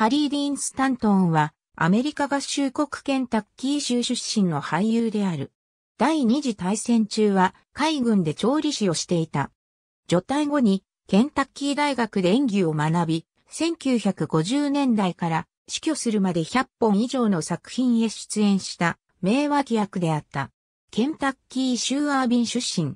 ハリー・ディーン・スタントンは、アメリカ合衆国ケンタッキー州出身の俳優である。第二次大戦中は海軍で調理師をしていた。除隊後にケンタッキー大学で演技を学び、1950年代から死去するまで100本以上の作品へ出演した名脇役であった。ケンタッキー州アービン出身。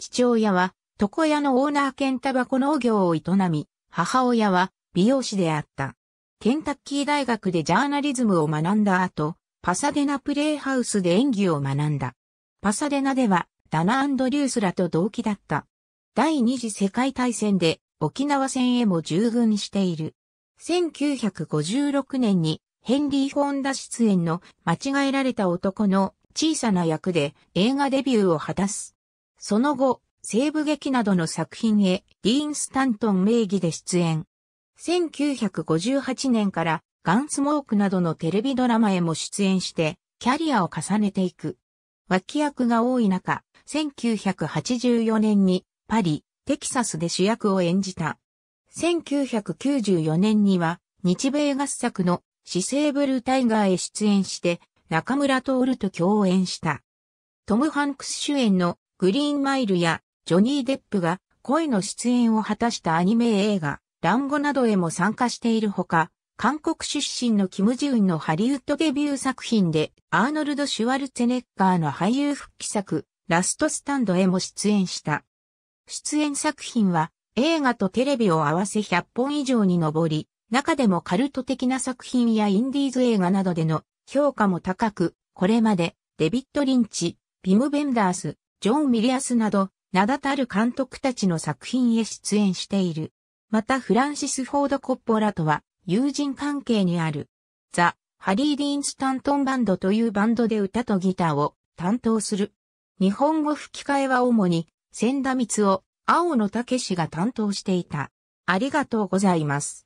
父親は床屋のオーナー兼タバコ農業を営み、母親は美容師であった。ケンタッキー大学でジャーナリズムを学んだ後、パサデナプレイハウスで演技を学んだ。パサデナでは、ダナ・アンドリュースらと同期だった。第二次世界大戦で沖縄戦へも従軍している。1956年にヘンリー・ホンダ出演の間違えられた男の小さな役で映画デビューを果たす。その後、西部劇などの作品へディーン・スタントン名義で出演。1958年からガンスモークなどのテレビドラマへも出演して、キャリアを重ねていく。脇役が多い中、1984年にパリ、テキサスで主役を演じた。1994年には日米合作の死生ブルータイガーへ出演して中村徹と共演した。トム・ハンクス主演のグリーンマイルやジョニー・デップが声の出演を果たしたアニメ映画団子などへも参加しているほか、韓国出身のキム・ジウンのハリウッドデビュー作品で、アーノルド・シュワルツェネッガーの俳優復帰作、ラストスタンドへも出演した。出演作品は、映画とテレビを合わせ100本以上に上り、中でもカルト的な作品やインディーズ映画などでの評価も高く、これまでデビッド・リンチ、ビム・ベンダース、ジョン・ミリアスなど、名だたる監督たちの作品へ出演している。またフランシス・フォード・コッポラとは友人関係にある。ザ・ハリー・ディーン・スタントンバンドというバンドで歌とギターを担当する。日本語吹き替えは主に、千田光を青野武が担当していた。ありがとうございます。